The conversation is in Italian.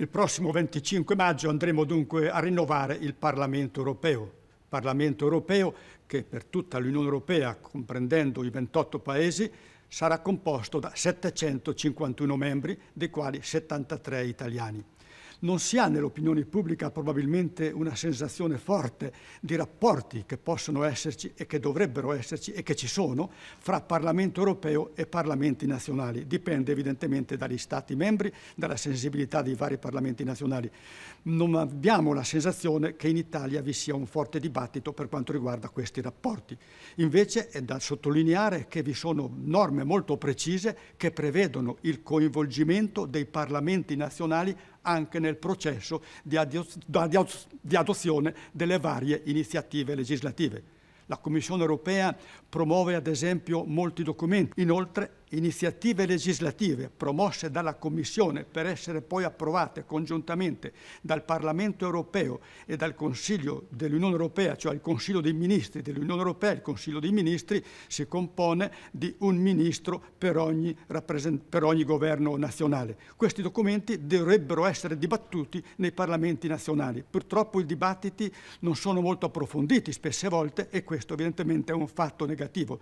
Il prossimo 25 maggio andremo dunque a rinnovare il Parlamento europeo, Parlamento europeo che per tutta l'Unione europea, comprendendo i 28 Paesi, sarà composto da 751 membri, dei quali 73 italiani non si ha nell'opinione pubblica probabilmente una sensazione forte di rapporti che possono esserci e che dovrebbero esserci e che ci sono fra Parlamento europeo e Parlamenti nazionali. Dipende evidentemente dagli Stati membri, dalla sensibilità dei vari Parlamenti nazionali. Non abbiamo la sensazione che in Italia vi sia un forte dibattito per quanto riguarda questi rapporti. Invece è da sottolineare che vi sono norme molto precise che prevedono il coinvolgimento dei Parlamenti nazionali anche nel nel processo di, di adozione delle varie iniziative legislative. La Commissione europea promuove ad esempio molti documenti. Inoltre iniziative legislative promosse dalla Commissione per essere poi approvate congiuntamente dal Parlamento europeo e dal Consiglio dell'Unione europea, cioè il Consiglio dei Ministri dell'Unione europea, il Consiglio dei Ministri si compone di un ministro per ogni, per ogni governo nazionale. Questi documenti dovrebbero essere dibattuti nei Parlamenti nazionali. Purtroppo i dibattiti non sono molto approfonditi spesse volte e questo evidentemente è un fatto negativo.